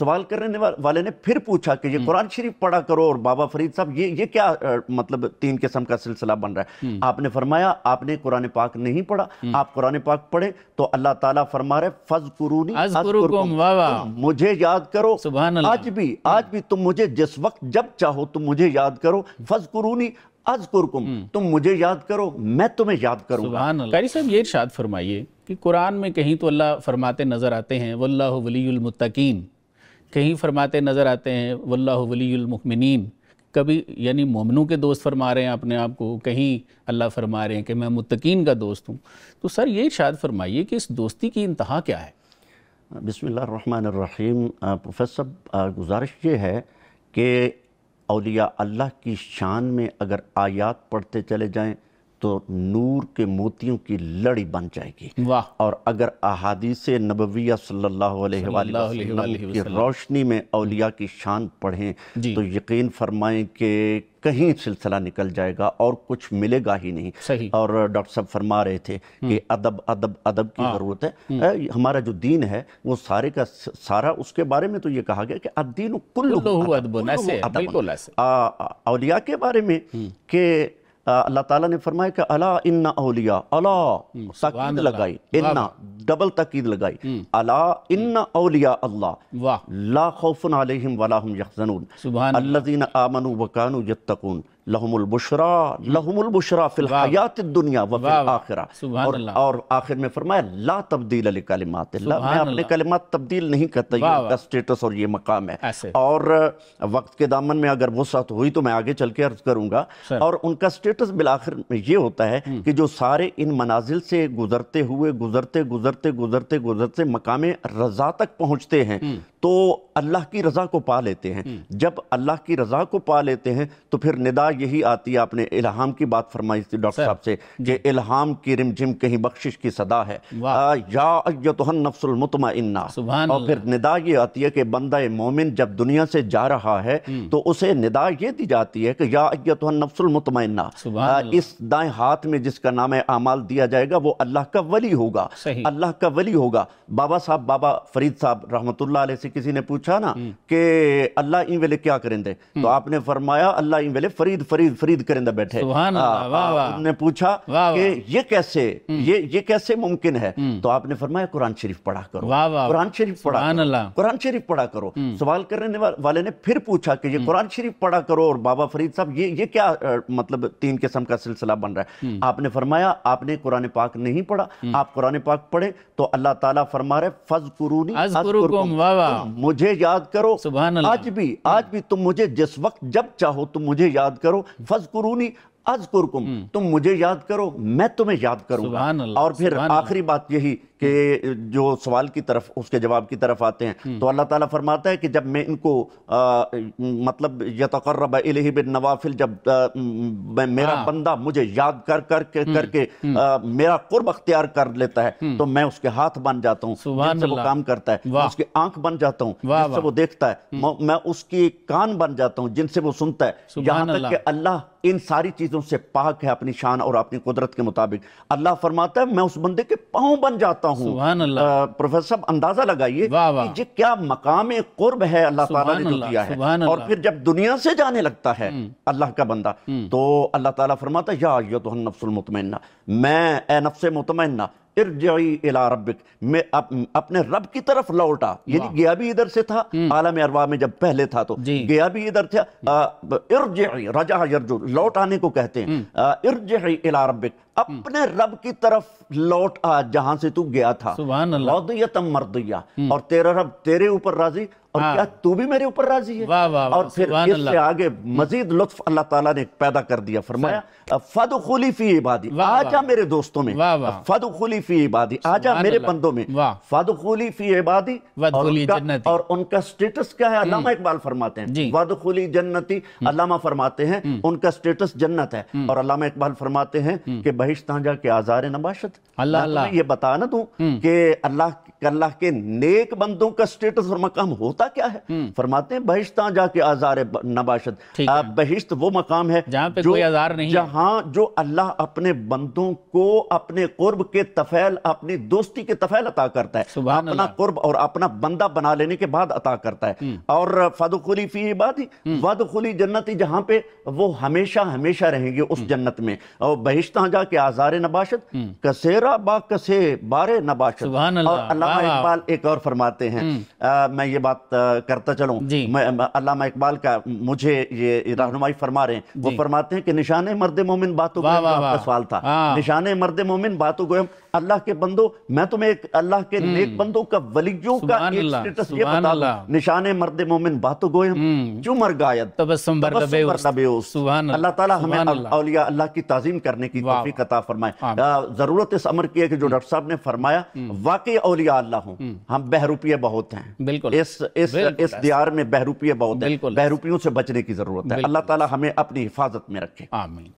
सवाल करने वाले ने फिर पूछा कि ये हम्म। कुरान शरीफ पढ़ा करो और बाबा फरीद साहब ये ये क्या आ, मतलब तीन किस्म का सिलसिला बन रहा है हम्म। आपने फरमाया आपने कुरान पाक नहीं पढ़ा हम्म। आप कुरान पाक पढ़े तो अल्लाह ताला फरमा रहे फज कुरूनी मुझे याद करो आज भी आज भी तुम मुझे जिस वक्त जब चाहो तुम मुझे याद करो फज कुरूनी अजकुरकुम तुम मुझे याद करो मैं तुम्हें याद करूंगा साहब ये इरशाद फरमाइए कि कुरान में कहीं तो अल्लाह फरमाते नजर आते हैं वल्लाह वलीमतकीन कहीं फरमाते नज़र आते हैं वल्ला वलीमिन कभी यानी मोमनों के दोस्त फरमा रहे हैं अपने आप को कहीं अल्लाह फरमा रहे हैं कि मैं मुतकीन का दोस्त हूँ तो सर ये शायद फरमाइए कि इस दोस्ती की इंतहा क्या है बसमीम प्रोफेसर गुजारिश ये है कि अलिया अल्लाह की शान में अगर आयात पढ़ते चले जाएँ तो नूर के मोतियों की लड़ी बन जाएगी वाह और अगर अहादीस नबविया सल्लल्लाहु की रोशनी में अलिया की शान पढ़ें तो यकीन फरमाएं कि कहीं सिलसिला निकल जाएगा और कुछ मिलेगा ही नहीं सही। और डॉक्टर साहब फरमा रहे थे हम्म। कि अदब अदब अदब की हाँ। ज़रूरत है हम्म। हमारा जो दीन है वो सारे का सारा उसके बारे में तो ये कहा गया कि अदीन कुल्लु के बारे में हम्म। अल्लाह ताला ने फरमाया कि अला इन्ना औलिया अला हम्म, ताकीद लगाई इन्ना डबल ताकीद लगाई हम्म। अला इन्ना औलिया अल्लाह ला खौफ अलैहिम वला हम यहजनून अल्लज़ीना आमनू व कानू यत्तकून लहमुलबशरा लहमुलबशरा फिलहयात दुनिया व आखिरा और, और आखिर में फरमाया ला तब्दील अली कलिमात मैं अपने कलिमात तब्दील नहीं करता ये स्टेटस और ये मकाम है और वक्त के दामन में अगर वसत हुई तो मैं आगे चल के अर्ज करूँगा और उनका स्टेटस बिल आखिर में ये होता है कि जो सारे इन मनाजिल से गुजरते हुए गुजरते गुजरते गुजरते गुजरते मकाम रजा तक पहुँचते हैं तो अल्लाह की रजा को पा लेते हैं जब अल्लाह की रजा को पा लेते हैं तो फिर निदा यही आती है आपने इल्हाम की बात फरमाई थी डॉक्टर साहब से कि इल्हाम की रिमझिम कहीं बख्शिश की सदा है आ, या तोहन नफ्सलमतमा इन्ना और फिर निदा ये आती है कि बंदा मोमिन जब दुनिया से जा रहा है हम्म। तो उसे निदा ये दी जाती है कि या तोहन नफ्सलमतमा इन्ना इस दाएं हाथ में जिसका नाम है आमाल दिया जाएगा वो अल्लाह का वली होगा अल्लाह का वली होगा बाबा साहब बाबा फरीद साहब रहमत से किसी ने पूछा ना हम्म। कि अल्लाह इन वेले क्या करेंदे हम्म। तो आपने फरमाया अल्लाह इन वेले फरीद फरीद फरीद फरीद बैठे ने पूछा कि ये कैसे हम्म। ये ये कैसे मुमकिन है हम्म। तो आपने फरमाया कुरान शरीफ पढ़ा करो कुरान शरीफ पढ़ा कुरान शरीफ पढ़ा करो हम्म। सवाल करने वाले ने फिर पूछा कि ये कुरान शरीफ पढ़ा करो और बाबा फरीद साहब ये ये क्या मतलब तीन किस्म का सिलसिला बन रहा है आपने फरमाया आपने कुरान पाक नहीं पढ़ा आप कुरान पाक पढ़े तो अल्लाह ताला फरमा रहे फज कुरूनी मुझे याद करो आज भी आज भी तुम मुझे जिस वक्त जब चाहो तुम मुझे याद करो करो फज कुरूनी अज हम्म। तुम मुझे याद करो मैं तुम्हें याद करूंगा और फिर आखिरी बात यही कि जो सवाल की तरफ उसके जवाब की तरफ आते हैं हम्म। तो अल्लाह ताला फरमाता है कि जब मैं इनको आ, मतलब यतकर्रब इलही बिन नवाफिल जब आ, मेरा हाँ। बंदा मुझे याद कर कर के हम्म, करके हम्म। मेरा कुर्ब अख्तियार कर लेता है तो मैं उसके हाथ बन जाता हूँ जिससे वो काम करता है उसकी आंख बन जाता हूँ जिससे वो देखता है मैं उसकी कान बन जाता हूँ जिनसे वो सुनता है यहाँ तक कि अल्लाह इन सारी चीज़ों से पाक है अपनी शान और अपनी कुदरत के मुताबिक अल्लाह फरमाता है मैं उस बंदे के पाँव बन जाता हूँ हूँ प्रोफेसर साहब अंदाजा लगाइए क्या मकाम कुर्ब है अल्लाह ताला ने जो किया है और फिर जब दुनिया से जाने लगता है हम्म। अल्लाह का बंदा हम्म। तो अल्लाह ताला फरमाता है या तो नफ्सुल मुतमना मैं ए नफ्स मुतमना इरजई इला रबिक मैं अप, अपने रब की तरफ लौटा यानी गया भी इधर से था हम्म। आलम अरवा में जब पहले था तो गया भी इधर था इर्जी रजा यरजु लौट आने को कहते हैं हम्म। इर्जी इला रबिक हम्म। अपने रब की तरफ लौट आ जहां से तू गया था मर्दिया और तेरा रब तेरे ऊपर राजी और हाँ। क्या तू भी मेरे ऊपर राजी है वाह वाह और फिर इससे आगे मजीद लुत्फ अल्लाह ताला ने पैदा कर दिया फरमाया फद खुली फी इबादी आजा मेरे दोस्तों में फद खुली फी इबादी आजा मेरे बंदों में फद फी इबादी और उनका, और उनका स्टेटस क्या है अलामा हम्म। इकबाल फरमाते हैं फद खुली जन्नती हम्म। अलामा फरमाते हैं हम्म। उनका स्टेटस जन्नत है और अलामा इकबाल फरमाते हैं कि बहिश्त जा के आजार नबाशत अल्लाह ये बता ना कि अल्लाह अल्लाह के नेक बंदों का स्टेटस और मकाम होता होता क्या है हम्म। फरमाते हैं बहिश्ता जाके आजार नबाशत बहिश्त वो मकाम है जहां पे कोई आजार नहीं जहां जो अल्लाह अपने बंदों को अपने कुर्ब के तफैल अपनी दोस्ती के तफैल अता करता है अपना कुर्ब और अपना बंदा बना लेने के बाद अता करता है हम्म। और फदखुली फी बात ही हम्म। वदखुली जन्नत ही जहां पे वो हमेशा हमेशा रहेंगे उस जन्नत में और बहिश्ता जाके आजार नबाशत कसेरा बा कसे बारे नबाशत और अल्लाह इकबाल एक और फरमाते हैं मैं ये बात करता चलूँ अल्लामा इकबाल का मुझे ये रहनुमाई फरमा रहे हैं वो फरमाते हैं कि निशान मर्द मोमिन बातों का सवाल था हाँ। निशान मर्द मोमिन बातों को अल्लाह के बंदो मैं तुम्हें एक अल्लाह के हम्म। नेक बंदो का वलियों का स्टेटस ये बता निशाने मर्द मोमिन बातो गोए चुमर हम्म। गायत तबस्सुम उस सुभान अल्लाह ताला हमें औलिया अल्लाह की ताजीम करने की तौफीक अता फरमाए जरूरत इस अमर की है कि जो डॉक्टर साहब ने फरमाया हम्म। वाकई औलिया अल्लाह हूं हम बहरूपिये बहुत हैं बिल्कुल इस इस इस दियार में बहरूपिये बहुत हैं बहरूपियों से बचने की जरूरत है अल्लाह ताला हमें अपनी हिफाजत में रखे आमीन